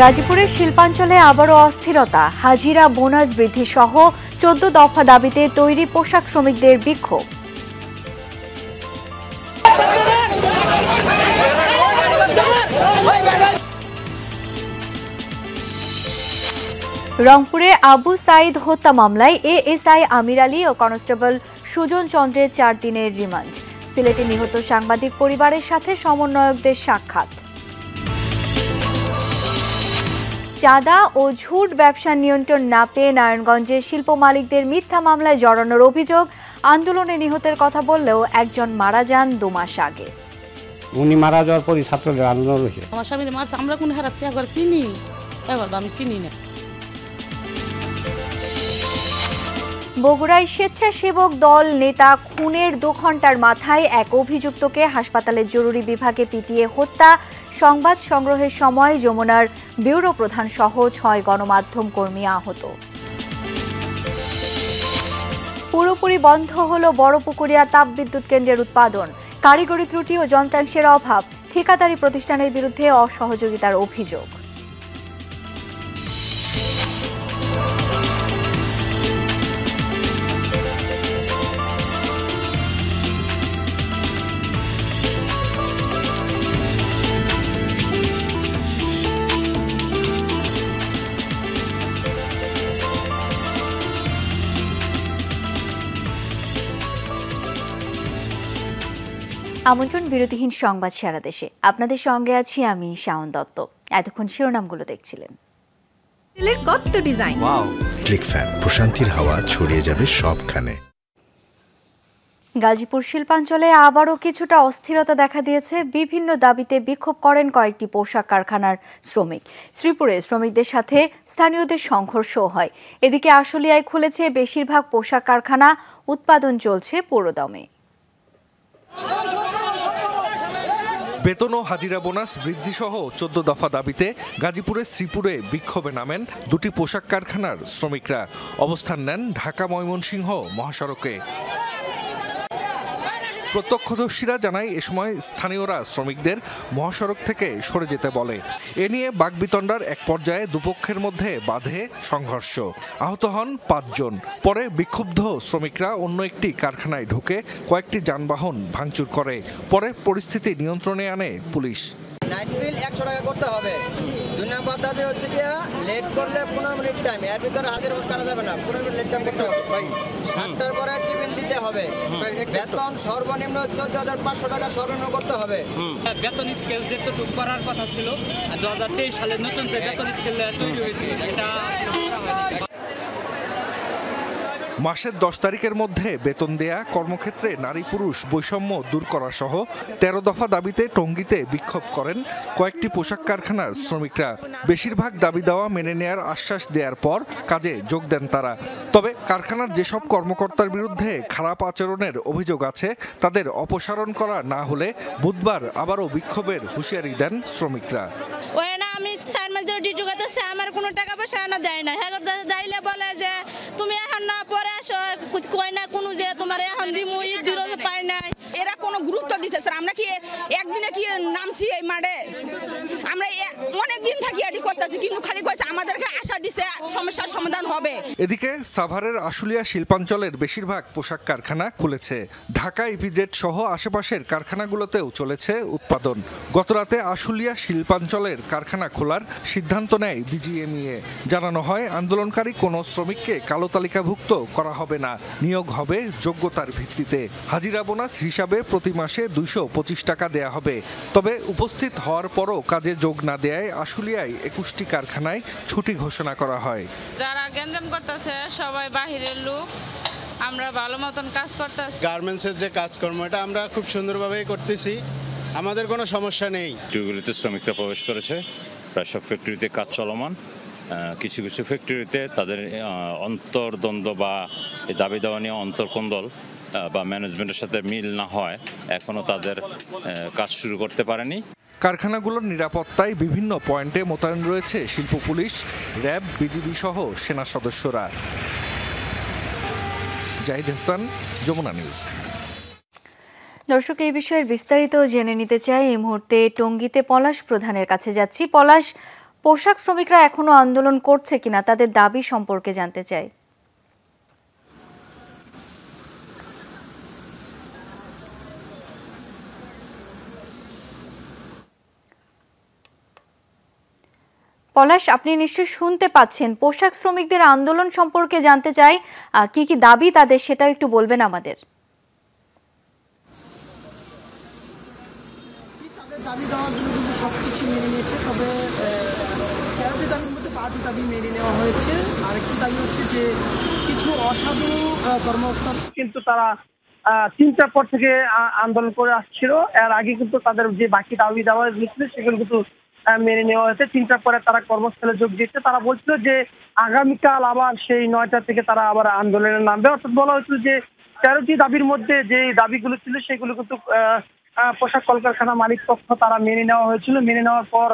গাজীপুরের শিল্পাঞ্চলে আবারও অস্থিরতা হাজিরা বোনাস বৃদ্ধি সহ চোদ্দ দফা দাবিতে তৈরি পোশাক শ্রমিকদের বিক্ষোভ রংপুরে আবু সাইদ হত্যা মামলায় এএসআই আমির আলী ও কনস্টেবল সুজন চন্দ্রের চার দিনের রিমান্ড সিলেটে নিহত সাংবাদিক পরিবারের সাথে সমন্বয়কদের সাক্ষাৎ চাঁদা ও ঝুট ব্যবসা নিয়ন্ত্রণ না পেয়ে নারায়ণগঞ্জের শিল্প মালিকদের মিথ্যা মামলায় জড়ানোর অভিযোগ আন্দোলনে নিহতের কথা বললেও একজন মারা যান দু মাস আগে উনি মারা যাওয়ার পরই ছাত্রদের আন্দোলন হয়েছে আমার স্বামীর মারছে আমরা কোন হারা একবার চিনি একবার আমি চিনি না বগুড়ায় স্বেচ্ছাসেবক দল নেতা খুনের দু ঘন্টার মাথায় এক অভিযুক্তকে হাসপাতালের জরুরি বিভাগে পিটিয়ে হত্যা সংবাদ সংগ্রহের সময় যমুনার ব্যুরো প্রধান সহ ছয় গণমাধ্যম কর্মী আহত পুরোপুরি বন্ধ হল বড়পুকুরিয়া তাপবিদ্যুৎ কেন্দ্রের উৎপাদন কারিগরি ত্রুটি ও যন্ত্রাংশের অভাব ঠিকাদারি প্রতিষ্ঠানের বিরুদ্ধে অসহযোগিতার অভিযোগ আমন্ত্রণ বিরতিহীন সংবাদ সারা দেশে আপনাদের সঙ্গে আছি আমি শাওন দত্ত এতক্ষণ শিরোনামগুলো দেখছিলেন কত ডিজাইন ক্লিক ফ্যান প্রশান্তির হাওয়া ছড়িয়ে যাবে সবখানে গাজীপুর শিল্পাঞ্চলে আবারও কিছুটা অস্থিরতা দেখা দিয়েছে বিভিন্ন দাবিতে বিক্ষোভ করেন কয়েকটি পোশাক কারখানার শ্রমিক শ্রীপুরে শ্রমিকদের সাথে স্থানীয়দের সংঘর্ষও হয় এদিকে আশুলিয়ায় খুলেছে বেশিরভাগ পোশাক কারখানা উৎপাদন চলছে পুরোদমে বেতন ও হাজিরা বোনাস বৃদ্ধি সহ চোদ্দ দফা দাবিতে গাজীপুরের শ্রীপুরে বিক্ষোভে নামেন দুটি পোশাক কারখানার শ্রমিকরা অবস্থান নেন ঢাকা ময়মনসিংহ মহাসড়কে প্রত্যক্ষদর্শীরা জানায় এ সময় স্থানীয়রা শ্রমিকদের মহাসড়ক থেকে সরে যেতে বলে এ নিয়ে বাগবিতণ্ডার এক পর্যায়ে দুপক্ষের মধ্যে বাধে সংঘর্ষ আহত হন পাঁচজন পরে বিক্ষুব্ধ শ্রমিকরা অন্য একটি কারখানায় ঢুকে কয়েকটি যানবাহন ভাঙচুর করে পরে পরিস্থিতি নিয়ন্ত্রণে আনে পুলিশ একশো টাকা করতে হবে দুই নম্বর দাবি হচ্ছে গিয়া লেট করলে পনেরো মিনিট টাইম এর ভিতরে হাজির মুস্কানো যাবে না পনেরো মিনিট লেট টাইম করতে হবে ভাই সাতটার পরে টিফিন দিতে হবে বেতন সর্বনিম্ন চোদ্দ হাজার পাঁচশো টাকা সর্বনিম্ন করতে হবে বেতন স্কেল যেটুকু করার কথা ছিল দু হাজার তেইশ সালে নতুন যে বেতন স্কেল তৈরি হয়েছিল সেটা মাসের দশ তারিখের মধ্যে বেতন দেয়া কর্মক্ষেত্রে নারী পুরুষ বৈষম্য দূর করা সহ তেরো দফা দাবিতে টঙ্গিতে বিক্ষোভ করেন কয়েকটি পোশাক কারখানার শ্রমিকরা বেশিরভাগ দাবি দেওয়া মেনে নেয়ার আশ্বাস দেওয়ার পর কাজে যোগ দেন তারা তবে কারখানার যেসব কর্মকর্তার বিরুদ্ধে খারাপ আচরণের অভিযোগ আছে তাদের অপসারণ করা না হলে বুধবার আবারও বিক্ষোভের হুঁশিয়ারি দেন শ্রমিকরা আমি চার মাস ধরে ডিউটি করতেছি আমার কোনো টাকা পয়সা না দেয় না হ্যাঁ দাইলে বলে যে তুমি এখন না পরে আসো কয় না কোনো যে তোমার এখন দিমুই দূর পাই নাই দিতে স্যার আমরা কি একদিনে কি নামছি এই মাঠে আমরা অনেক দিন থাকি এটি করতেছি কিন্তু খালি কয়েছে আমাদেরকে আশা দিছে সমস্যার সমাধান হবে এদিকে সাভারের আশুলিয়া শিল্পাঞ্চলের বেশিরভাগ পোশাক কারখানা খুলেছে ঢাকা ইপিজেড সহ আশেপাশের কারখানাগুলোতেও চলেছে উৎপাদন গতরাতে আশুলিয়া শিল্পাঞ্চলের কারখানা খোলার সিদ্ধান্ত নেয় বিজিএমইএ জানানো হয় আন্দোলনকারী কোনো শ্রমিককে কালো তালিকাভুক্ত করা হবে না নিয়োগ হবে যোগ্যতার ভিত্তিতে হাজিরা বোনাস হিসাবে প্রতি মাসে দুশো পঁচিশ টাকা দেয়া হবে তবে উপস্থিত হওয়ার পরও কাজে যোগ না দেয় আশুলিয়ায় একুশটি কারখানায় ছুটি ঘোষণা করা হয় যারা গেঞ্জাম করতেছে সবাই বাহিরের লোক আমরা ভালো মতন কাজ করতেছি গার্মেন্টসের যে কাজকর্ম এটা আমরা খুব সুন্দরভাবেই করতেছি আমাদের কোনো সমস্যা নেই টিউগুলিতে শ্রমিকরা প্রবেশ করেছে প্রায় সব ফ্যাক্টরিতে কাজ চলমান কিছু কিছু ফ্যাক্টরিতে তাদের অন্তর্দ্বন্দ্ব বা দাবি দাওয়া নিয়ে অন্তর্কন্দল বা ম্যানেজমেন্টের সাথে মিল না হয় এখনও তাদের কাজ শুরু করতে পারেনি কারখানাগুলোর নিরাপত্তায় বিভিন্ন পয়েন্টে মোতায়েন রয়েছে শিল্প পুলিশ র্যাব বিজিবি সহ সেনা সদস্যরা জাহিদ হাসান যমুনা নিউজ দর্শক এই বিষয়ের বিস্তারিত জেনে নিতে চাই এই মুহূর্তে টঙ্গিতে পলাশ প্রধানের কাছে যাচ্ছি পলাশ পোশাক শ্রমিকরা এখনো আন্দোলন করছে কিনা তাদের দাবি সম্পর্কে জানতে চাই পলাশ আপনি নিশ্চয়ই শুনতে পাচ্ছেন পোশাক শ্রমিকদের আন্দোলন সম্পর্কে জানতে চাই কি কি দাবি তাদের সেটাও একটু বলবেন আমাদের দাবি সব কিছু মেনে নিয়েছে দাবি মেনে নেওয়া হয়েছে আরেকটি দাবি হচ্ছে যে কিছু কিন্তু তারা পর থেকে আন্দোলন করে আসছিল এর আগে কিন্তু তাদের যে বাকি দাবি দাওয়া সেগুলো কিন্তু মেনে নেওয়া হয়েছে চিন্তার পরে তারা কর্মস্থলে যোগ দিচ্ছে তারা বলছিল যে আগামীকাল আবার সেই নয়টা থেকে তারা আবার আন্দোলনে নামবে অর্থাৎ বলা হয়েছিল যে তেরোটি দাবির মধ্যে যে দাবিগুলো ছিল সেগুলো কিন্তু পোশাক কলকারখানা মালিক পক্ষ তারা মেনে নেওয়া হয়েছিল মেনে নেওয়ার পর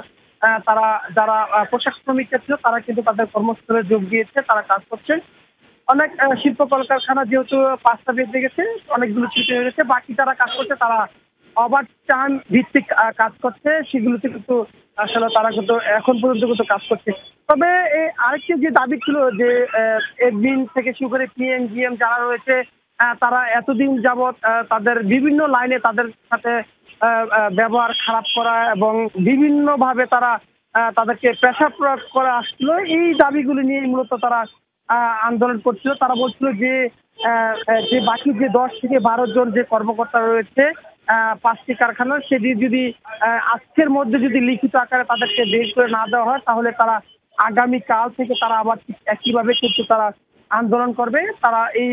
তারা যারা পোশাক শ্রমিকরা ছিল তারা কিন্তু তাদের কর্মস্থলে যোগ দিয়েছে তারা কাজ করছেন অনেক শিল্প কলকারখানা যেহেতু পাঁচটা বেঁধে গেছে অনেকগুলো ছুটি হয়ে গেছে বাকি যারা কাজ করছে তারা অবার টাইম ভিত্তিক কাজ করছে সেগুলোতে কিন্তু আসলে তারা কিন্তু এখন পর্যন্ত কিন্তু কাজ করছে তবে এই আরেকটি যে দাবি ছিল যে এডমিন থেকে শুরু করে পিএনজিএম যারা রয়েছে তারা এতদিন যাবৎ তাদের বিভিন্ন লাইনে তাদের সাথে ব্যবহার খারাপ করা এবং বিভিন্ন ভাবে তারা তাদেরকে প্রেশার প্রয়োগ করে আসছিল এই দাবিগুলি নিয়ে মূলত তারা আন্দোলন করছিল তারা বলছিল যে যে বাকি যে দশ থেকে বারো জন যে কর্মকর্তা রয়েছে পাঁচটি কারখানা সেটি যদি আজকের মধ্যে যদি লিখিত আকারে তাদেরকে বের করে না দেওয়া হয় তাহলে তারা আগামী কাল থেকে তারা আবার একইভাবে কিন্তু তারা আন্দোলন করবে তারা এই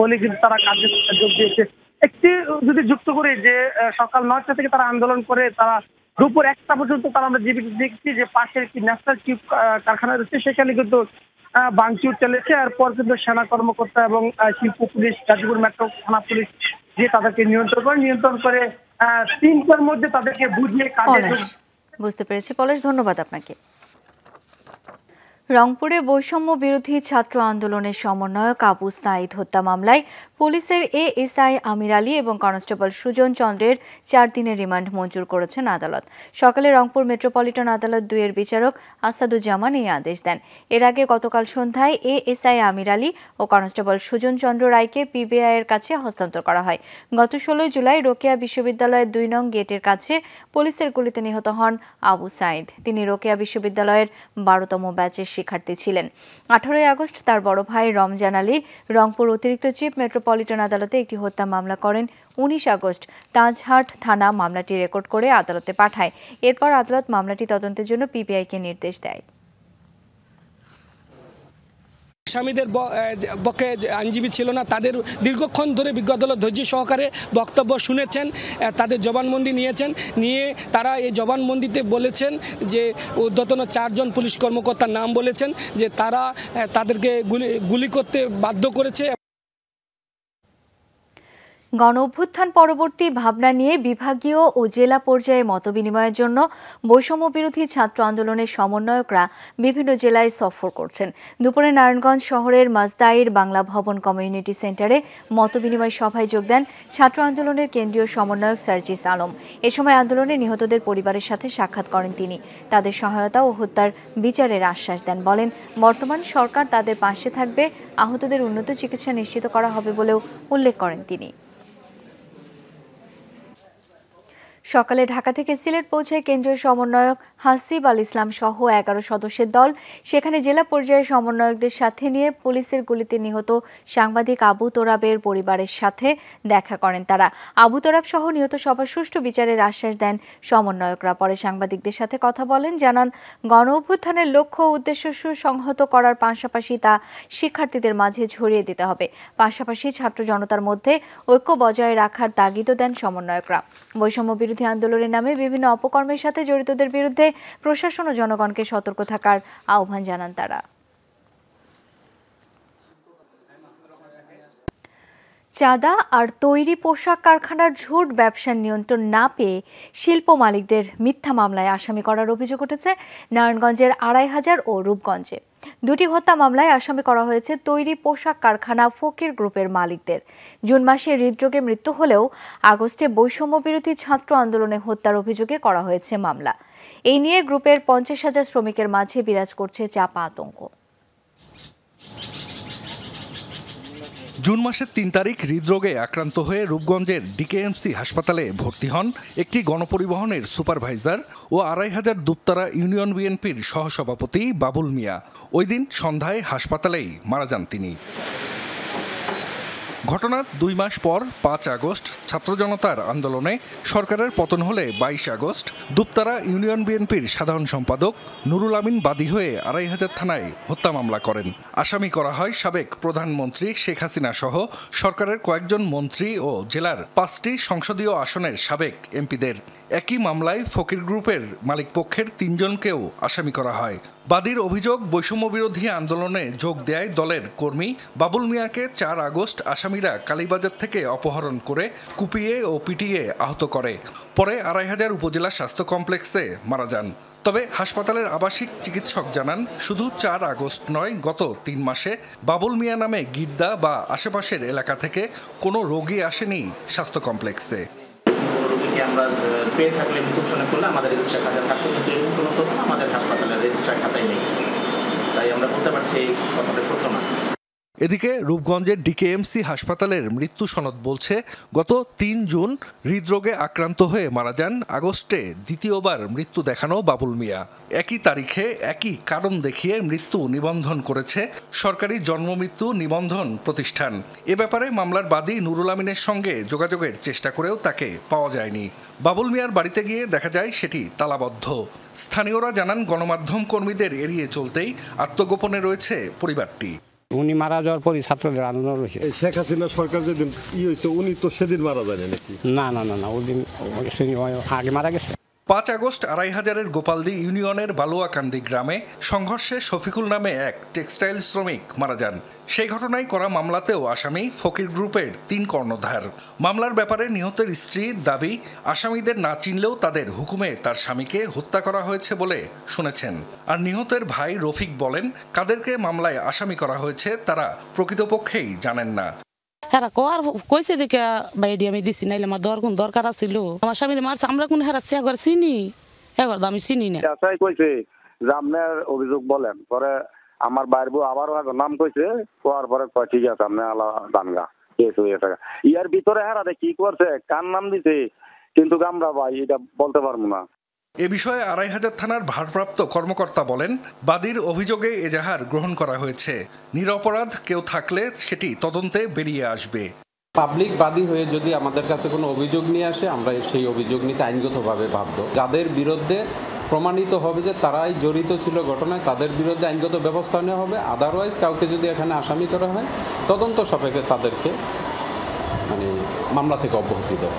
বলে কিন্তু তারা কাজে যোগ দিয়েছে একটি যদি যুক্ত করে যে সকাল নয়টা থেকে তারা আন্দোলন করে তারা দুপুর একটা পর্যন্ত তারা আমরা জীবিত দেখছি যে পাশের একটি ন্যাশনাল টিউব কারখানা রয়েছে সেখানে কিন্তু বাংচুর চলেছে আর পর কিন্তু সেনা কর্মকর্তা এবং শিল্প পুলিশ গাজীপুর মেট্রো থানা পুলিশ যে তাদেরকে নিয়ন্ত্রণ করে নিয়ন্ত্রণ করে তিনটার মধ্যে তাদেরকে বুঝিয়ে কাজে বুঝতে পেরেছি পলেশ ধন্যবাদ আপনাকে রংপুরে বৈষম্য বিরোধী ছাত্র আন্দোলনের সমন্বয়ক আবু সাঈদ হত্যা মামলায় পুলিশের এএসআই আমির আলী এবং কনস্টেবল সুজন চন্দ্রের চার দিনের রিমান্ড মঞ্জুর করেছেন আদালত সকালে রংপুর মেট্রোপলিটন আদালত দুইয়ের বিচারক আসাদুজ্জামান এই আদেশ দেন এর আগে গতকাল সন্ধ্যায় এএসআই আমির আলী ও কনস্টেবল সুজন চন্দ্র রায়কে পিবিআই এর কাছে হস্তান্তর করা হয় গত ষোলোই জুলাই রোকেয়া বিশ্ববিদ্যালয়ের দুই নং গেটের কাছে পুলিশের গুলিতে নিহত হন আবু সাঈদ তিনি রোকেয়া বিশ্ববিদ্যালয়ের বারোতম ব্যাচের শিক্ষার্থী ছিলেন আঠারোই আগস্ট তার বড় ভাই রমজান আলী রংপুর অতিরিক্ত চিফ মেট্রোপলিটন আদালতে একটি হত্যা মামলা করেন উনিশ আগস্ট তাজহাট থানা মামলাটি রেকর্ড করে আদালতে পাঠায় এরপর আদালত মামলাটি তদন্তের জন্য পিবিআইকে নির্দেশ দেয় স্বামীদের পক্ষে আইনজীবী ছিল না তাদের দীর্ঘক্ষণ ধরে বিজ্ঞ আদালত ধৈর্য সহকারে বক্তব্য শুনেছেন তাদের জবানবন্দি নিয়েছেন নিয়ে তারা এই জবানবন্দিতে বলেছেন যে উদ্যতন চারজন পুলিশ কর্মকর্তার নাম বলেছেন যে তারা তাদেরকে গুলি গুলি করতে বাধ্য করেছে গণ অভ্যুত্থান পরবর্তী ভাবনা নিয়ে বিভাগীয় ও জেলা পর্যায়ে মতবিনিময়ের জন্য বৈষম্য বিরোধী ছাত্র আন্দোলনের সমন্বয়করা বিভিন্ন জেলায় সফর করছেন দুপুরে নারায়ণগঞ্জ শহরের মাজদাইর বাংলা ভবন কমিউনিটি সেন্টারে মতবিনিময় সভায় যোগ দেন ছাত্র আন্দোলনের কেন্দ্রীয় সমন্বয়ক সার্জিস আলম এ সময় আন্দোলনে নিহতদের পরিবারের সাথে সাক্ষাৎ করেন তিনি তাদের সহায়তা ও হত্যার বিচারের আশ্বাস দেন বলেন বর্তমান সরকার তাদের পাশে থাকবে আহতদের উন্নত চিকিৎসা নিশ্চিত করা হবে বলেও উল্লেখ করেন তিনি সকালে ঢাকা থেকে সিলেট পৌঁছে কেন্দ্রীয় সমন্বয়ক হাসিব আল ইসলাম সহ এগারো সদস্যের দল সেখানে জেলা পর্যায়ে সমন্বয়কদের সাথে নিয়ে পুলিশের গুলিতে নিহত সাংবাদিক আবু তোরাবের পরিবারের সাথে দেখা করেন তারা আবু তোরাব সহ নিহত সবার সুষ্ঠু বিচারের আশ্বাস দেন সমন্বয়করা পরে সাংবাদিকদের সাথে কথা বলেন জানান গণ অভ্যুত্থানের লক্ষ্য উদ্দেশ্য সুসংহত করার পাশাপাশি তা শিক্ষার্থীদের মাঝে ছড়িয়ে দিতে হবে পাশাপাশি ছাত্র জনতার মধ্যে ঐক্য বজায় রাখার তাগিদও দেন সমন্বয়করা বৈষম্য বিরোধী বিরোধী আন্দোলনের নামে বিভিন্ন অপকর্মের সাথে জড়িতদের বিরুদ্ধে প্রশাসন ও জনগণকে সতর্ক থাকার আহ্বান জানান তারা চাঁদা আর তৈরি পোশাক কারখানার ঝুট ব্যবসার নিয়ন্ত্রণ না পেয়ে শিল্প মালিকদের মিথ্যা মামলায় আসামি করার অভিযোগ উঠেছে নারায়ণগঞ্জের আড়াই হাজার ও রূপগঞ্জে দুটি হত্যা মামলায় আসামি করা হয়েছে তৈরি পোশাক কারখানা ফকির গ্রুপের মালিকদের জুন মাসে হৃদরোগে মৃত্যু হলেও আগস্টে বৈষম্য বিরোধী ছাত্র আন্দোলনে হত্যার অভিযোগে করা হয়েছে মামলা এই নিয়ে গ্রুপের পঞ্চাশ হাজার শ্রমিকের মাঝে বিরাজ করছে চাপা আতঙ্ক জুন মাসের তিন তারিখ হৃদরোগে আক্রান্ত হয়ে রূপগঞ্জের ডিকেএমসি হাসপাতালে ভর্তি হন একটি গণপরিবহনের সুপারভাইজার ও আড়াই হাজার দুপ্তারা ইউনিয়ন বিএনপির সহসভাপতি বাবুল মিয়া ওই দিন সন্ধ্যায় হাসপাতালেই মারা যান তিনি ঘটনার দুই মাস পর পাঁচ আগস্ট ছাত্র জনতার আন্দোলনে সরকারের পতন হলে বাইশ আগস্ট দুপতারা ইউনিয়ন বিএনপির সাধারণ সম্পাদক নুরুল আমিন বাদী হয়ে আড়াই হাজার থানায় হত্যা মামলা করেন আসামি করা হয় সাবেক প্রধানমন্ত্রী শেখ হাসিনা সহ সরকারের কয়েকজন মন্ত্রী ও জেলার পাঁচটি সংসদীয় আসনের সাবেক এমপিদের একই মামলায় ফকির গ্রুপের মালিক পক্ষের তিনজনকেও আসামি করা হয় বাদীর অভিযোগ বৈষম্য বিরোধী আন্দোলনে যোগ দেয় দলের কর্মী বাবুল মিয়াকে চার আগস্ট আসামিরা কালীবাজার থেকে অপহরণ করে কুপিয়ে ও পিটিয়ে আহত করে পরে আড়াই হাজার উপজেলা স্বাস্থ্য কমপ্লেক্সে মারা যান তবে হাসপাতালের আবাসিক চিকিৎসক জানান শুধু চার আগস্ট নয় গত তিন মাসে বাবুল মিয়া নামে গির্দা বা আশেপাশের এলাকা থেকে কোনো রোগী আসেনি স্বাস্থ্য কমপ্লেক্সে আমরা পেয়ে থাকলে মৃত্যুঘোষণা করলে আমাদের রেজিস্টার খাতায় থাকতো কিন্তু এরকম কোনো তথ্য আমাদের হাসপাতালের রেজিস্টার খাতায় নেই তাই আমরা বলতে পারছি এই কথাটা সত্য না এদিকে রূপগঞ্জের ডিকেএমসি হাসপাতালের মৃত্যু সনদ বলছে গত তিন জুন হৃদরোগে আক্রান্ত হয়ে মারা যান আগস্টে দ্বিতীয়বার মৃত্যু দেখানো বাবুল মিয়া একই তারিখে একই কারণ দেখিয়ে মৃত্যু নিবন্ধন করেছে সরকারি জন্মমৃত্যু নিবন্ধন প্রতিষ্ঠান এ ব্যাপারে মামলার বাদী নুরুল আমিনের সঙ্গে যোগাযোগের চেষ্টা করেও তাকে পাওয়া যায়নি বাবুল মিয়ার বাড়িতে গিয়ে দেখা যায় সেটি তালাবদ্ধ স্থানীয়রা জানান গণমাধ্যম কর্মীদের এড়িয়ে চলতেই আত্মগোপনে রয়েছে পরিবারটি উনি মারা যাওয়ার পরই ছাত্রদের আন্দোলন রয়েছে শেখ হাসিনা সরকার যেদিন ইয়ে হয়েছে উনি তো সেদিন মারা যায় নাকি না না না না ওই দিন আগে মারা গেছে পাঁচ আগস্ট আড়াই হাজারের গোপালদি ইউনিয়নের বালুয়াকান্দি গ্রামে সংঘর্ষে শফিকুল নামে এক টেক্সটাইল শ্রমিক মারা যান সেই ঘটনায় করা মামলাতেও আসামি ফকির গ্রুপের তিন কর্ণধার মামলার ব্যাপারে নিহতের স্ত্রীর দাবি আসামিদের না চিনলেও তাদের হুকুমে তার স্বামীকে হত্যা করা হয়েছে বলে শুনেছেন আর নিহতের ভাই রফিক বলেন কাদেরকে মামলায় আসামি করা হয়েছে তারা প্রকৃতপক্ষেই জানেন না হেরা কর কইছে দেখে বাইডি আমি দিছি নাইলে আমার দর কোন দরকার আছিল আমার স্বামীর মারছে আমরা কোন হেরা সে একবার চিনি একবার আমি চিনি না আচ্ছাই কইছে যে আপনার অভিযোগ বলেন পরে আমার বাইর বউ আবারও নাম কইছে কোয়ার পরে কয় ঠিক আছে আমি আলা দানগা কেস হয়ে থাকা ইয়ার ভিতরে হেরা কি করছে কার নাম দিছে কিন্তু আমরা ভাই এটা বলতে পারবো না এ বিষয়ে আড়াইহাজার থানার ভারপ্রাপ্ত কর্মকর্তা বলেন বাদীর অভিযোগে এজাহার গ্রহণ করা হয়েছে নিরপরাধ কেউ থাকলে সেটি তদন্তে বেরিয়ে আসবে পাবলিক বাদী হয়ে যদি আমাদের কাছে কোনো অভিযোগ নিয়ে আসে আমরা সেই অভিযোগ নিতে আইনগতভাবে বাধ্য যাদের বিরুদ্ধে প্রমাণিত হবে যে তারাই জড়িত ছিল ঘটনায় তাদের বিরুদ্ধে আইনগত ব্যবস্থা নেওয়া হবে আদারওয়াইজ কাউকে যদি এখানে আসামি করা হয় তদন্ত সাপেক্ষে তাদেরকে মানে মামলা থেকে অব্যাহতি দেওয়া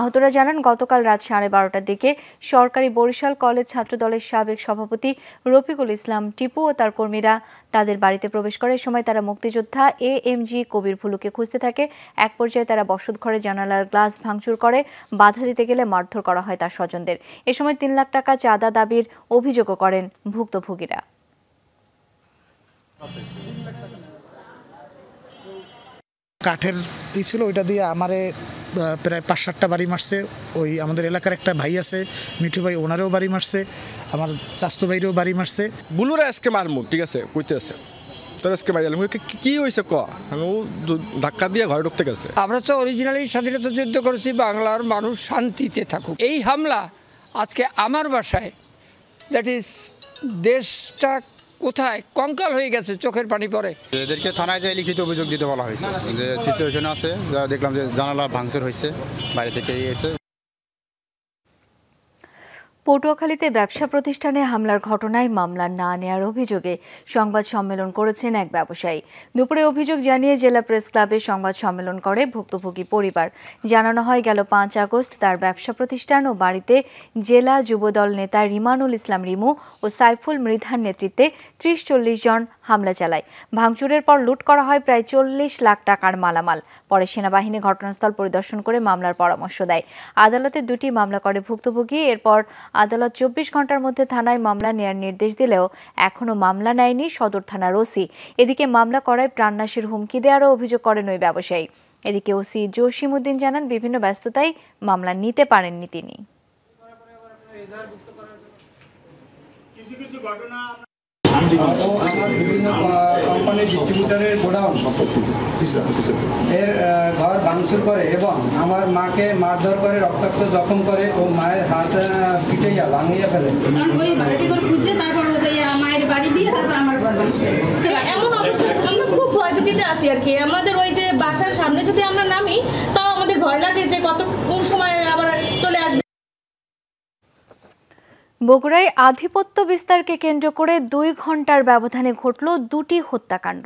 আহতরা জানান গতকাল রাত সাড়ে বারোটার দিকে সরকারি বরিশাল কলেজ ছাত্রদলের সাবেক সভাপতি রফিকুল ইসলাম টিপু ও তার কর্মীরা তাদের বাড়িতে প্রবেশ করে সময় তারা মুক্তিযোদ্ধা এ এম জি কবির ভুলুকে খুঁজতে থাকে এক পর্যায়ে তারা বসত ঘরে জানালার গ্লাস ভাঙচুর করে বাধা দিতে গেলে মারধর করা হয় তার স্বজনদের এ সময় তিন লাখ টাকা চাঁদা দাবির অভিযোগও করেন ভুক্তভোগীরা কাঠের ই ছিল ওইটা দিয়ে আমারে প্রায় পাঁচ সাতটা বাড়ি মারছে ওই আমাদের এলাকার একটা ভাই আছে মিঠু ভাই ওনারেও বাড়ি মারছে আমার স্বাস্থ্য ভাইরেও বাড়ি মারছে বুলুরা আজকে মারমু ঠিক আছে কইতে আছে তোর আজকে মারি দিলাম কি হয়েছে ক আমি ও ধাক্কা দিয়ে ঘরে ঢুকতে গেছে আমরা তো অরিজিনালি স্বাধীনতা যুদ্ধ করেছি বাংলার মানুষ শান্তিতে থাকুক এই হামলা আজকে আমার বাসায় দ্যাট ইজ দেশটা কোথায় কঙ্কাল হয়ে গেছে চোখের পানি পরে এদেরকে থানায় যাই লিখিত অভিযোগ দিতে বলা হয়েছে যে সিচুয়েশন আছে যা দেখলাম যে জানালা ভাঙচুর হয়েছে বাইরে থেকে এসে পটুয়াখালীতে ব্যবসা প্রতিষ্ঠানে হামলার ঘটনায় মামলা না নেয়ার অভিযোগে সংবাদ সম্মেলন করেছেন এক ব্যবসায়ী দুপুরে অভিযোগ জানিয়ে জেলা প্রেস ক্লাবে সংবাদ সম্মেলন করে ভুক্তভোগী পরিবার জানানো হয় গেল পাঁচ আগস্ট তার ব্যবসা প্রতিষ্ঠান ও বাড়িতে জেলা যুবদল নেতা রিমানুল ইসলাম রিমু ও সাইফুল মৃধার নেতৃত্বে ত্রিশ চল্লিশ জন হামলা চালায় ভাঙচুরের পর লুট করা হয় প্রায় চল্লিশ লাখ টাকার মালামাল পরে সেনাবাহিনী ঘটনাস্থল পরিদর্শন করে মামলার পরামর্শ দেয় আদালতে দুটি মামলা করে ভুক্তভোগী এরপর আদালত চব্বিশ ঘন্টার মধ্যে থানায় মামলা নেয়ার নির্দেশ দিলেও এখনও মামলা নেয়নি সদর থানার ওসি এদিকে মামলা করায় প্রাণনাশের হুমকি দেওয়ারও অভিযোগ করেন ওই ব্যবসায়ী এদিকে ওসি জসিমুদ্দিন জানান বিভিন্ন ব্যস্ততায় মামলা নিতে পারেননি তিনি কিছু কিছু ঘটনা এর ঘর ভাঙচুর করে এবং আমার মাকে মারধর করে রক্তাক্ত জখম করে ও মায়ের হাত ভাঙিয়ে ফেলে বাড়ি দিয়ে তারপর আমার ঘর এমন আর কি আমাদের ওই যে বাসার সামনে যদি আমরা নামি তাও আমাদের ভয় লাগে যে কত কোন সময় আবার চলে আসবে বগুড়ায় আধিপত্য বিস্তারকে কেন্দ্র করে দুই ঘন্টার ব্যবধানে ঘটল দুটি হত্যাকাণ্ড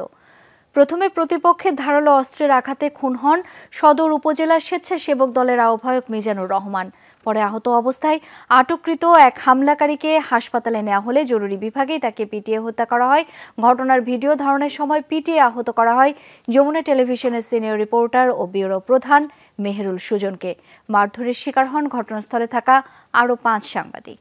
প্রথমে প্রতিপক্ষের ধারালো অস্ত্রের আঘাতে খুন হন সদর উপজেলা স্বেচ্ছাসেবক দলের আহ্বায়ক মিজানুর রহমান পরে আহত অবস্থায় আটককৃত এক হামলাকারীকে হাসপাতালে নেওয়া হলে জরুরি বিভাগেই তাকে পিটিয়ে হত্যা করা হয় ঘটনার ভিডিও ধারণের সময় পিটিয়ে আহত করা হয় যমুনা টেলিভিশনের সিনিয়র রিপোর্টার ও ব্যুরো প্রধান মেহেরুল সুজনকে মারধরের শিকার হন ঘটনাস্থলে থাকা আরও পাঁচ সাংবাদিক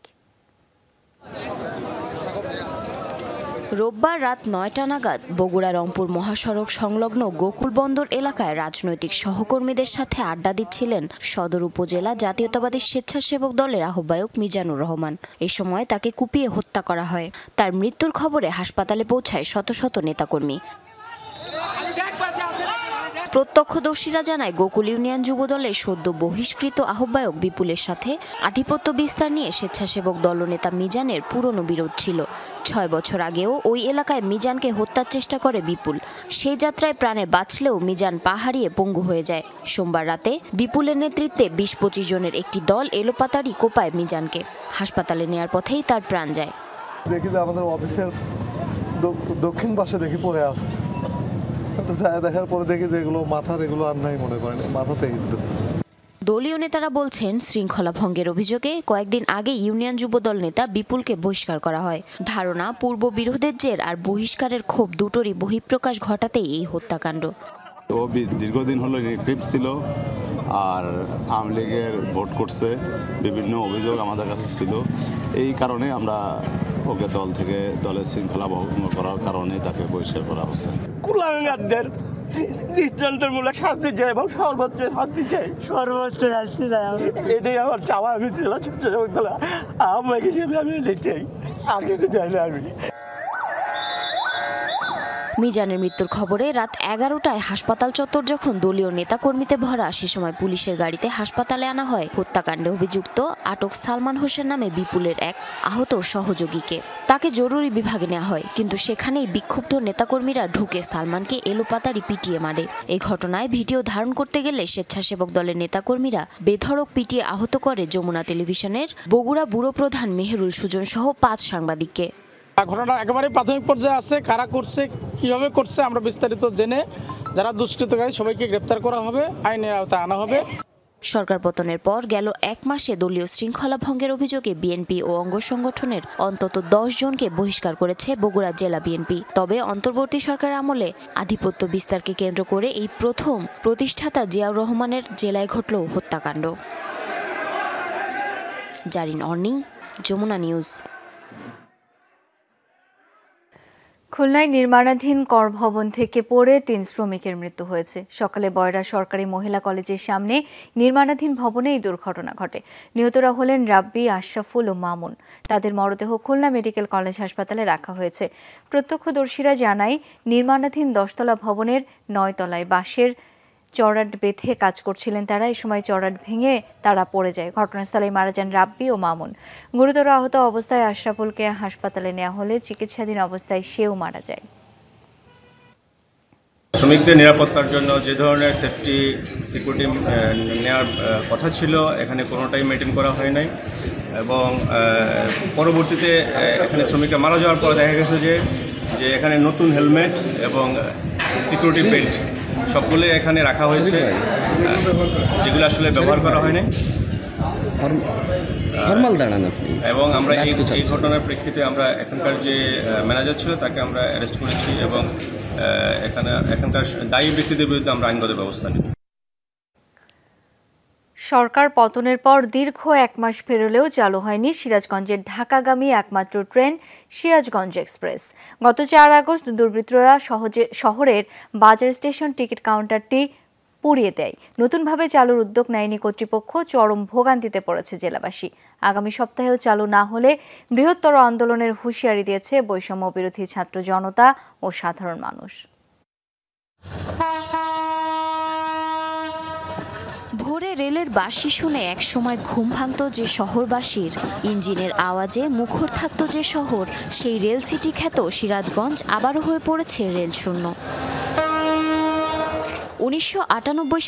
রোববার রাত নয়টা নাগাদ বগুড়া রংপুর মহাসড়ক সংলগ্ন গোকুল বন্দর এলাকায় রাজনৈতিক সহকর্মীদের সাথে আড্ডা দিচ্ছিলেন সদর উপজেলা জাতীয়তাবাদী স্বেচ্ছাসেবক দলের আহ্বায়ক মিজানুর রহমান এ সময় তাকে কুপিয়ে হত্যা করা হয় তার মৃত্যুর খবরে হাসপাতালে পৌঁছায় শত শত নেতাকর্মী প্রত্যক্ষদর্শীরা জানায় গোকুল ইউনিয়ন যুবদলের সদ্য বহিষ্কৃত আহ্বায়ক বিপুলের সাথে আধিপত্য বিস্তার নিয়ে স্বেচ্ছাসেবক দলনেতা মিজানের পুরনো বিরোধ ছিল ছয় বছর আগেও ওই এলাকায় মিজানকে হত্যার চেষ্টা করে বিপুল সেই যাত্রায় প্রাণে বাঁচলেও মিজান পা হারিয়ে পঙ্গু হয়ে যায় সোমবার রাতে বিপুলের নেতৃত্বে বিশ পঁচিশ জনের একটি দল এলোপাতারি কোপায় মিজানকে হাসপাতালে নেয়ার পথেই তার প্রাণ যায় দেখি আমাদের অফিসের দক্ষিণ পাশে দেখি পড়ে আছে তো দেখার পরে দেখি যেগুলো মাথার এগুলো আর নাই মনে করেন মাথাতে হিটতেছে দলীয় নেতারা বলছেন শৃঙ্খলা ভঙ্গের অভিযোগে কয়েকদিন আগে ইউনিয়ন যুবদল নেতা বিপুলকে বহিষ্কার করা হয় ধারণা পূর্ব বিরোধের জের আর বহিষ্কারের ক্ষোভ দুটোরই বহিঃপ্রকাশ ঘটাতেই এই হত্যাকাণ্ড ও দীর্ঘদিন হলো নেগেটিভ ছিল আর আওয়ামী লীগের ভোট করছে বিভিন্ন অভিযোগ আমাদের কাছে ছিল এই কারণে আমরা ওকে দল থেকে দলের শৃঙ্খলা ভঙ্গ করার কারণে তাকে বহিষ্কার করা হচ্ছে কুলাঙ্গারদের দৃষ্টান্তমূলক শাস্তি চাই এবং সর্বোচ্চ শাস্তি চাই সর্বোচ্চ শাস্তি চাই এটাই আমার চাওয়া আমি ছোট আমাকে হিসেবে আমি চাই আর কিছু চাই না আমি মিজানের মৃত্যুর খবরে রাত এগারোটায় হাসপাতাল চত্বর যখন দলীয় নেতাকর্মীতে ভরা সে সময় পুলিশের গাড়িতে হাসপাতালে আনা হয় হত্যাকাণ্ডে অভিযুক্ত আটক সালমান হোসেন নামে বিপুলের এক আহত সহযোগীকে তাকে জরুরি বিভাগে নেওয়া হয় কিন্তু সেখানেই বিক্ষুব্ধ নেতাকর্মীরা ঢুকে সালমানকে এলোপাতারি পিটিয়ে মারে এই ঘটনায় ভিডিও ধারণ করতে গেলে স্বেচ্ছাসেবক দলের নেতাকর্মীরা বেধড়ক পিটিয়ে আহত করে যমুনা টেলিভিশনের বগুড়া ব্যুরো প্রধান মেহেরুল সুজন সহ পাঁচ সাংবাদিককে ঘটনা একেবারে প্রাথমিক পর্যায়ে আছে কারা করছে কিভাবে করছে আমরা বিস্তারিত জেনে যারা দুষ্কৃতকারী সবাইকে গ্রেপ্তার করা হবে আইনের আওতায় আনা হবে সরকার পতনের পর গেল এক মাসে দলীয় শৃঙ্খলা ভঙ্গের অভিযোগে বিএনপি ও অঙ্গ সংগঠনের অন্তত দশ জনকে বহিষ্কার করেছে বগুড়া জেলা বিএনপি তবে অন্তর্বর্তী সরকার আমলে আধিপত্য বিস্তারকে কেন্দ্র করে এই প্রথম প্রতিষ্ঠাতা জিয়াউর রহমানের জেলায় ঘটল হত্যাকাণ্ড জারিন অর্নি যমুনা নিউজ খুলনায় নির্মাণাধীন কর ভবন থেকে পড়ে তিন শ্রমিকের মৃত্যু হয়েছে সকালে বয়রা সরকারি মহিলা কলেজের সামনে নির্মাণাধীন ভবনে এই দুর্ঘটনা ঘটে নিহতরা হলেন রাব্বি আশরাফুল ও মামুন তাদের মরদেহ খুলনা মেডিকেল কলেজ হাসপাতালে রাখা হয়েছে প্রত্যক্ষদর্শীরা জানায় নির্মাণাধীন দশতলা ভবনের নয়তলায় বাঁশের চড়াট বেঁধে কাজ করছিলেন তারা এই সময় চড়াট ভেঙে তারা পড়ে যায় ঘটনাস্থলেই মারা যান রাব্বি ও মামুন গুরুতর আহত অবস্থায় আশরাফুলকে হাসপাতালে নেওয়া হলে চিকিৎসাধীন অবস্থায় সেও মারা যায় শ্রমিকদের নিরাপত্তার জন্য যে ধরনের সেফটি সিকিউরিটি নেওয়ার কথা ছিল এখানে কোনোটাই মেনটেন করা হয় নাই এবং পরবর্তীতে এখানে শ্রমিকরা মারা যাওয়ার পর দেখা গেছে যে যে এখানে নতুন হেলমেট এবং সিকিউরিটি বেল্ট সবগুলো এখানে রাখা হয়েছে যেগুলো আসলে ব্যবহার করা হয়নি এবং আমরা এই এই ঘটনার প্রেক্ষিতে আমরা এখানকার যে ম্যানেজার ছিল তাকে আমরা অ্যারেস্ট করেছি এবং এখানে এখানকার দায়ী ব্যক্তিদের বিরুদ্ধে আমরা আইনগত ব্যবস্থা নিই সরকার পতনের পর দীর্ঘ এক মাস ফেরলেও চালু হয়নি সিরাজগঞ্জের ঢাকাগামী একমাত্র ট্রেন সিরাজগঞ্জ এক্সপ্রেস গত চার আগস্ট দুর্বৃত্তরা সহজে শহরের বাজার স্টেশন টিকিট কাউন্টারটি পুড়িয়ে দেয় নতুনভাবে চালুর উদ্যোগ নেয়নি কর্তৃপক্ষ চরম ভোগান্তিতে পড়েছে জেলাবাসী আগামী সপ্তাহেও চালু না হলে বৃহত্তর আন্দোলনের হুঁশিয়ারি দিয়েছে বৈষম্য বিরোধী ছাত্র জনতা ও সাধারণ মানুষ ভোরে রেলের বাসি শুনে একসময় ঘুম ভাঙত যে শহরবাসীর ইঞ্জিনের আওয়াজে মুখর থাকত যে শহর সেই রেল সিটি খ্যাত সিরাজগঞ্জ আবারও হয়ে পড়েছে রেল শূন্য উনিশশো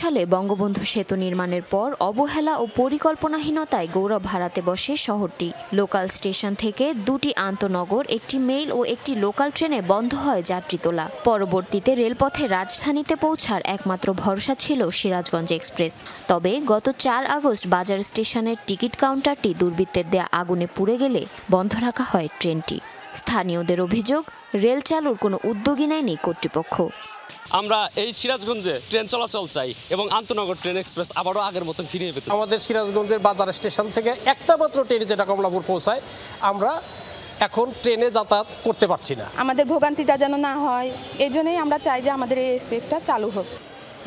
সালে বঙ্গবন্ধু সেতু নির্মাণের পর অবহেলা ও পরিকল্পনাহীনতায় গৌরব হারাতে বসে শহরটি লোকাল স্টেশন থেকে দুটি আন্তনগর একটি মেইল ও একটি লোকাল ট্রেনে বন্ধ হয় যাত্রী তোলা পরবর্তীতে রেলপথে রাজধানীতে পৌঁছার একমাত্র ভরসা ছিল সিরাজগঞ্জ এক্সপ্রেস তবে গত চার আগস্ট বাজার স্টেশনের টিকিট কাউন্টারটি দুর্বৃত্তের দেয়া আগুনে পুড়ে গেলে বন্ধ রাখা হয় ট্রেনটি স্থানীয়দের অভিযোগ রেল চালুর কোনো উদ্যোগই নেয়নি কর্তৃপক্ষ আমরা এই সিরাজগঞ্জে ট্রেন চলাচল চাই এবং আন্তনগর ট্রেন এক্সপ্রেস আবারও আগের মতন ফিরিয়ে পেতে আমাদের সিরাজগঞ্জের বাজার স্টেশন থেকে একটা মাত্র ট্রেন যেটা কমলাপুর পৌঁছায় আমরা এখন ট্রেনে যাতায়াত করতে পারছি না আমাদের ভোগান্তিটা যেন না হয় এই জন্যই আমরা চাই যে আমাদের এই এক্সপ্রেসটা চালু হোক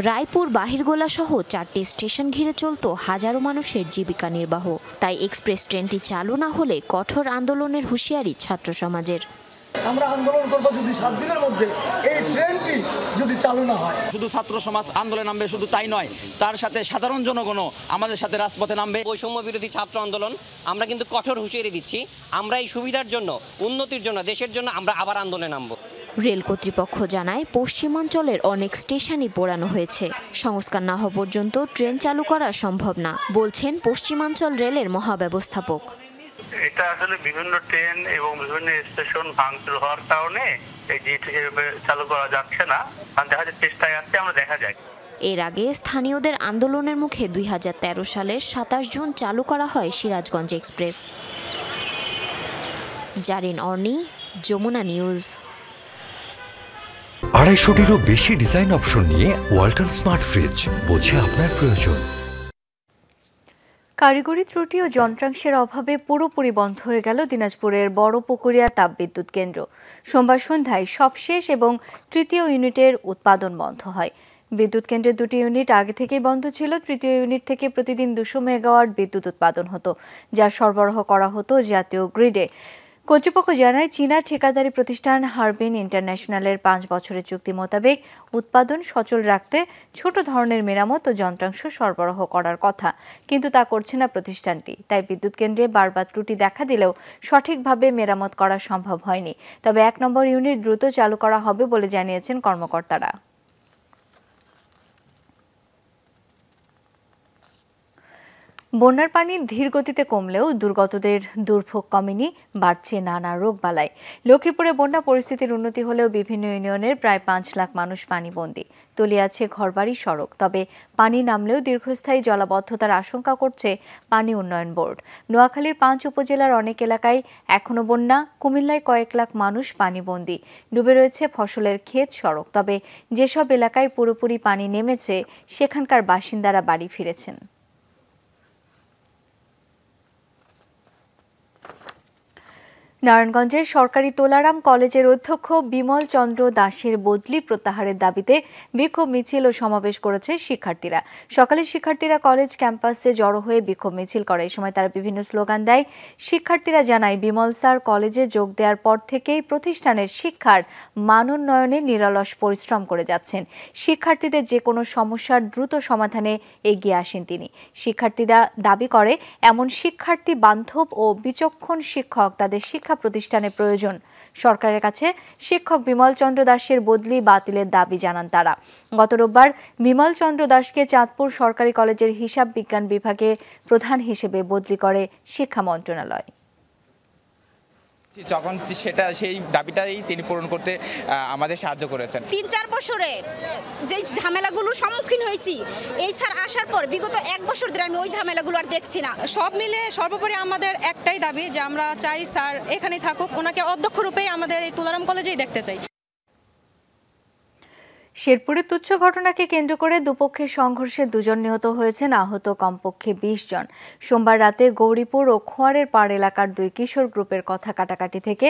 রায়পুর বাহিরগোলা সহ চারটি স্টেশন ঘিরে চলত হাজারো মানুষের জীবিকা নির্বাহ তাই এক্সপ্রেস ট্রেনটি চালু না হলে কঠোর আন্দোলনের হুঁশিয়ারি ছাত্র সমাজের আমরা আন্দোলন করবো যদি সাত দিনের মধ্যে এই ট্রেনটি যদি চালু না হয় শুধু ছাত্র সমাজ আন্দোলনে নামবে শুধু তাই নয় তার সাথে সাধারণ জনগণও আমাদের সাথে রাজপথে নামবে বৈষম্য বিরোধী ছাত্র আন্দোলন আমরা কিন্তু কঠোর হুঁশিয়ারি দিচ্ছি আমরা এই সুবিধার জন্য উন্নতির জন্য দেশের জন্য আমরা আবার আন্দোলনে নামবো রেল কর্তৃপক্ষ জানায় পশ্চিমাঞ্চলের অনেক স্টেশনই পোড়ানো হয়েছে সংস্কার না হওয়া পর্যন্ত ট্রেন চালু করা সম্ভব না বলছেন পশ্চিমাঞ্চল রেলের মহাব্যবস্থাপক এটা আসলে বিভিন্ন ট্রেন এবং বিভিন্ন স্টেশন ভাঙচুর হওয়ার কারণে এই জিটি চালু করা যাচ্ছে না দেখা যাচ্ছে চেষ্টায় আসছে আমরা দেখা যায় এর আগে স্থানীয়দের আন্দোলনের মুখে দুই সালের সাতাশ জুন চালু করা হয় সিরাজগঞ্জ এক্সপ্রেস জারিন অর্নি যমুনা নিউজ আড়াইশোটিরও বেশি ডিজাইন অপশন নিয়ে ওয়াল্টন স্মার্ট ফ্রিজ বোঝে আপনার প্রয়োজন কারিগরি ত্রুটি ও যন্ত্রাংশের অভাবে পুরোপুরি বন্ধ হয়ে গেল দিনাজপুরের বড় পুকুরিয়া তাপবিদ্যুৎ কেন্দ্র সোমবার সন্ধ্যায় সবশেষ এবং তৃতীয় ইউনিটের উৎপাদন বন্ধ হয় বিদ্যুৎ কেন্দ্রের দুটি ইউনিট আগে থেকেই বন্ধ ছিল তৃতীয় ইউনিট থেকে প্রতিদিন দুশো মেগাওয়াট বিদ্যুৎ উৎপাদন হতো যা সরবরাহ করা হতো জাতীয় গ্রিডে কর্তৃপক্ষ জানায় চীনা ঠিকাদারি প্রতিষ্ঠান হারবিন ইন্টারন্যাশনালের পাঁচ বছরের চুক্তি মোতাবেক উৎপাদন সচল রাখতে ছোট ধরনের মেরামত ও যন্ত্রাংশ সরবরাহ করার কথা কিন্তু তা করছে না প্রতিষ্ঠানটি তাই বিদ্যুৎ কেন্দ্রে বারবার ত্রুটি দেখা দিলেও সঠিকভাবে মেরামত করা সম্ভব হয়নি তবে এক নম্বর ইউনিট দ্রুত চালু করা হবে বলে জানিয়েছেন কর্মকর্তারা বন্যার পানি ধীর গতিতে কমলেও দুর্গতদের দুর্ভোগ কমেনি বাড়ছে নানা রোগবালাই লক্ষ্মীপুরে বন্যা পরিস্থিতির উন্নতি হলেও বিভিন্ন ইউনিয়নের প্রায় পাঁচ লাখ মানুষ পানিবন্দী তলিয়াছে ঘরবাড়ি সড়ক তবে পানি নামলেও দীর্ঘস্থায়ী জলাবদ্ধতার আশঙ্কা করছে পানি উন্নয়ন বোর্ড নোয়াখালীর পাঁচ উপজেলার অনেক এলাকায় এখনও বন্যা কুমিল্লায় কয়েক লাখ মানুষ পানিবন্দী ডুবে রয়েছে ফসলের ক্ষেত সড়ক তবে যেসব এলাকায় পুরোপুরি পানি নেমেছে সেখানকার বাসিন্দারা বাড়ি ফিরেছেন নারায়ণগঞ্জের সরকারি তোলারাম কলেজের অধ্যক্ষ বিমল চন্দ্র দাসের বদলি প্রত্যাহারের দাবিতে বিক্ষোভ মিছিল ও সমাবেশ করেছে শিক্ষার্থীরা সকালে শিক্ষার্থীরা কলেজ ক্যাম্পাসে জড়ো হয়ে বিক্ষোভ মিছিল করে এই সময় তারা বিভিন্ন স্লোগান দেয় শিক্ষার্থীরা জানায় বিমল স্যার কলেজে যোগ দেওয়ার পর থেকেই প্রতিষ্ঠানের শিক্ষার মানোন্নয়নে নিরলস পরিশ্রম করে যাচ্ছেন শিক্ষার্থীদের যে কোনো সমস্যার দ্রুত সমাধানে এগিয়ে আসেন তিনি শিক্ষার্থীরা দাবি করে এমন শিক্ষার্থী বান্ধব ও বিচক্ষণ শিক্ষক তাদের শিক্ষা শিক্ষা প্রতিষ্ঠানের প্রয়োজন সরকারের কাছে শিক্ষক বিমল চন্দ্র দাসের বদলি বাতিলের দাবি জানান তারা গত রোববার বিমল চন্দ্র দাসকে চাঁদপুর সরকারি কলেজের হিসাব বিজ্ঞান বিভাগে প্রধান হিসেবে বদলি করে শিক্ষা মন্ত্রণালয় যখন সেটা সেই দাবিটাই তিনি পূরণ করতে আমাদের সাহায্য করেছেন তিন চার বছরে যে ঝামেলাগুলোর সম্মুখীন হয়েছি এই ছাড় আসার পর বিগত এক বছর ধরে আমি ওই ঝামেলাগুলো আর দেখছি না সব মিলে সর্বোপরি আমাদের একটাই দাবি যে আমরা চাই স্যার এখানেই থাকুক ওনাকে অধ্যক্ষ রূপেই আমাদের এই তুলারাম কলেজেই দেখতে চাই শেরপুরে তুচ্ছ ঘটনাকে কেন্দ্র করে দুপক্ষের সংঘর্ষে দুজন নিহত হয়েছেন আহত কমপক্ষে বিশ জন সোমবার রাতে গৌরীপুর ও খোয়ারের পাড় এলাকার দুই কিশোর গ্রুপের কথা কাটাকাটি থেকে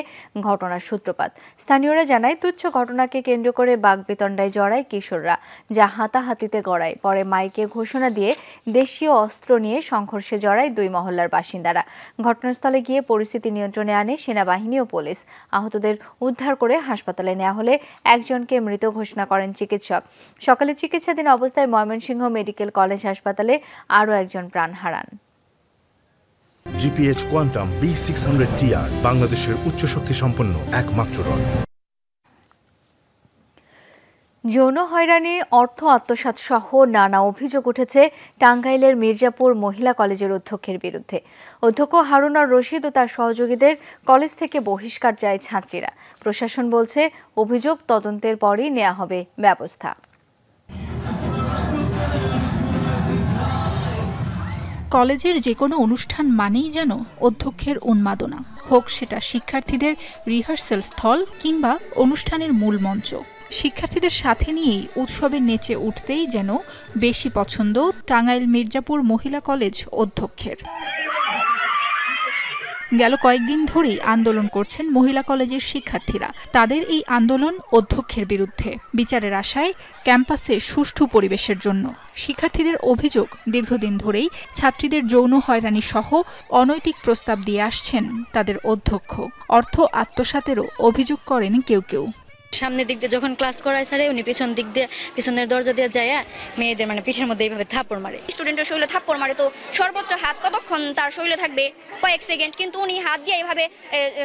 ঘটনার সূত্রপাত স্থানীয়রা জানায় তুচ্ছ ঘটনাকে কেন্দ্র করে বাগবিতণ্ডায় জড়ায় কিশোররা যা হাতাহাতিতে গড়ায় পরে মাইকে ঘোষণা দিয়ে দেশীয় অস্ত্র নিয়ে সংঘর্ষে জড়ায় দুই মহল্লার বাসিন্দারা ঘটনাস্থলে গিয়ে পরিস্থিতি নিয়ন্ত্রণে আনে সেনাবাহিনী ও পুলিশ আহতদের উদ্ধার করে হাসপাতালে নেওয়া হলে একজনকে মৃত ঘোষণা করেন চিকিৎসক সকালে চিকিৎসাধীন অবস্থায় ময়মনসিংহ মেডিকেল কলেজ হাসপাতালে আরও একজন প্রাণ হারান GPH quantum B six hundred TR বাংলাদেশের উচ্চ শক্তি সম্পন্ন একমাত্র রড যৌন হয়রানি অর্থ আত্মসাত সহ নানা অভিযোগ উঠেছে টাঙ্গাইলের মির্জাপুর মহিলা কলেজের অধ্যক্ষের বিরুদ্ধে অধ্যক্ষ হারুনার রশিদ ও তার সহযোগীদের কলেজ থেকে বহিষ্কার চায় ছাত্রীরা প্রশাসন বলছে অভিযোগ তদন্তের পরই নেওয়া হবে ব্যবস্থা কলেজের যে কোনো অনুষ্ঠান মানেই যেন অধ্যক্ষের উন্মাদনা হোক সেটা শিক্ষার্থীদের রিহার্সেল স্থল কিংবা অনুষ্ঠানের মূল মঞ্চ শিক্ষার্থীদের সাথে নিয়েই উৎসবে নেচে উঠতেই যেন বেশি পছন্দ টাঙ্গাইল মির্জাপুর মহিলা কলেজ অধ্যক্ষের গেল কয়েকদিন ধরেই আন্দোলন করছেন মহিলা কলেজের শিক্ষার্থীরা তাদের এই আন্দোলন অধ্যক্ষের বিরুদ্ধে বিচারের আশায় ক্যাম্পাসে সুষ্ঠু পরিবেশের জন্য শিক্ষার্থীদের অভিযোগ দীর্ঘদিন ধরেই ছাত্রীদের যৌন হয়রানি সহ অনৈতিক প্রস্তাব দিয়ে আসছেন তাদের অধ্যক্ষ অর্থ আত্মসাতেরও অভিযোগ করেন কেউ কেউ সামনের দিক দিয়ে যখন ক্লাস করায় স্যারে উনি পিছন দিক দিয়ে পিছনের দরজা দিয়ে যায় মেয়েদের মানে পিঠের মধ্যে এইভাবে থাপড় মারে স্টুডেন্টের শৈলে থাপ্পড় মারে তো সর্বোচ্চ হাত কতক্ষণ তার শৈলে থাকবে কয়েক সেকেন্ড কিন্তু উনি হাত দিয়ে এইভাবে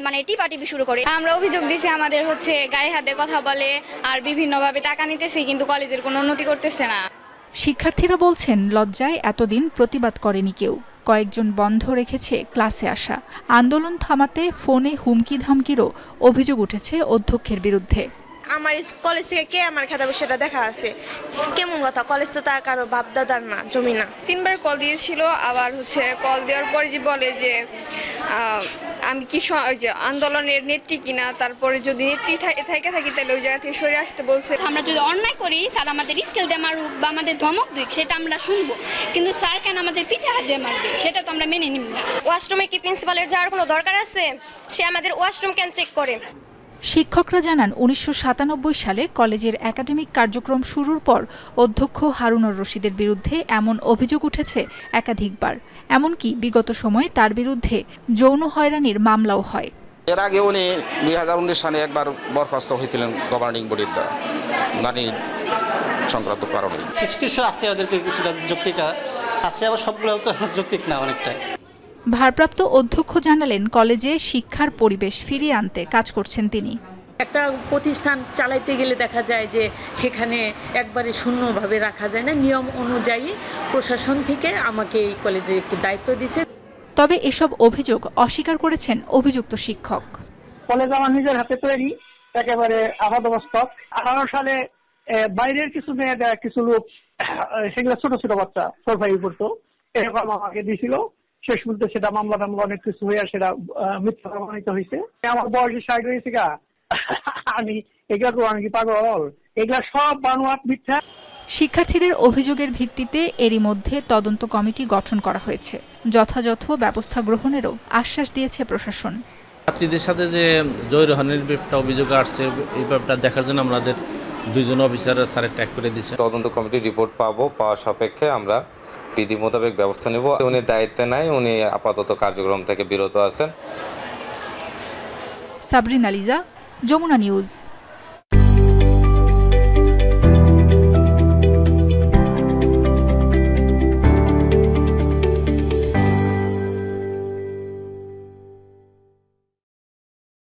মানে টিপাটিপি শুরু করে আমরা অভিযোগ দিছি আমাদের হচ্ছে গায়ে হাতে কথা বলে আর বিভিন্নভাবে টাকা নিতেছে কিন্তু কলেজের কোনো উন্নতি করতেছে না শিক্ষার্থীরা বলছেন লজ্জায় এতদিন প্রতিবাদ করেনি কেউ কয়েকজন বন্ধ রেখেছে ক্লাসে আসা আন্দোলন থামাতে ফোনে হুমকি ধামকিরও অভিযোগ উঠেছে অধ্যক্ষের বিরুদ্ধে আমার কলেজ থেকে কে আমার খেতাব সেটা দেখা আছে কেমন কথা কলেজ তো তার কারো বাপদাদার না জমি না তিনবার কল দিয়েছিল আবার হচ্ছে কল দেওয়ার পরে যে বলে যে আমি কি আন্দোলনের নেত্রী কিনা তারপরে যদি নেত্রী থাকে থাকি তাহলে ওই জায়গা থেকে সরে আসতে বলছে আমরা যদি অন্যায় করি স্যার আমাদের স্কেল দিয়ে মারুক বা আমাদের ধমক দিক সেটা আমরা শুনবো কিন্তু স্যার কেন আমাদের পিঠে হাত দিয়ে মারবে সেটা তো আমরা মেনে নিব ওয়াশরুমে কি প্রিন্সিপালের যাওয়ার কোনো দরকার আছে সে আমাদের ওয়াশরুম কেন চেক করে শিক্ষকরা জানান উনিশশো সালে কলেজের একাডেমিক কার্যক্রম শুরুর পর অধ্যক্ষ হারুনর রশিদের বিরুদ্ধে এমন অভিযোগ উঠেছে একাধিকবার এমনকি বিগত সময়ে তার বিরুদ্ধে যৌন হয়রানির মামলাও হয় এর আগে উনি দুই সালে একবার বরখাস্ত হয়েছিলেন গভর্নিং বডির দ্বারা সংক্রান্ত কারণে কিছু কিছু আছে ওদেরকে কিছুটা যৌক্তিক আছে আবার সবগুলো তো যৌক্তিক না অনেকটাই ভারপ্রাপ্ত অধ্যক্ষ জানালেন কলেজে শিক্ষার পরিবেশ ফিরিয়ে আনতে কাজ করছেন তিনি একটা প্রতিষ্ঠান চালাইতে গেলে দেখা যায় যে সেখানে একবারে শূন্যভাবে রাখা যায় না নিয়ম অনুযায়ী প্রশাসন থেকে আমাকে এই কলেজে একটু দায়িত্ব দিছে তবে এসব অভিযোগ অস্বীকার করেছেন অভিযুক্ত শিক্ষক কলেজ আমার নিজের হাতে তৈরি একেবারে অবস্থক আঠারো সালে বাইরের কিছু মেয়েদের কিছু লোক সেগুলো ছোট ছোট বাচ্চা সরফাই পড়তো এরকম আমাকে দিয়েছিল শেষ বলতে সেটা মামলা টামলা অনেক কিছু হইয়া সেটা মিথ্যা প্রমাণিত হয়েছে আমার বয়সে সাইড হয়েছে গা আমি এগুলা করবো আমি কি পাগল এগুলা সব বানোয়াট মিথ্যা শিক্ষার্থীদের অভিযোগের ভিত্তিতে এরই মধ্যে তদন্ত কমিটি গঠন করা হয়েছে যথাযথ ব্যবস্থা গ্রহণেরও আশ্বাস দিয়েছে প্রশাসন ছাত্রীদের সাথে যে জয় রহানের ব্যাপারটা অভিযোগ আসছে এই ব্যাপারটা দেখার জন্য আমাদের দুইজন অফিসার স্যার ট্যাগ করে দিচ্ছে তদন্ত কমিটির রিপোর্ট পাবো পাওয়ার সাপেক্ষে আমরা বিধি মোতাবেক ব্যবস্থা নেব উনি দায়িত্বে নাই উনি আপাতত কার্যক্রম থেকে বিরত আছেন সাবরিন আলিজা যমুনা নিউজ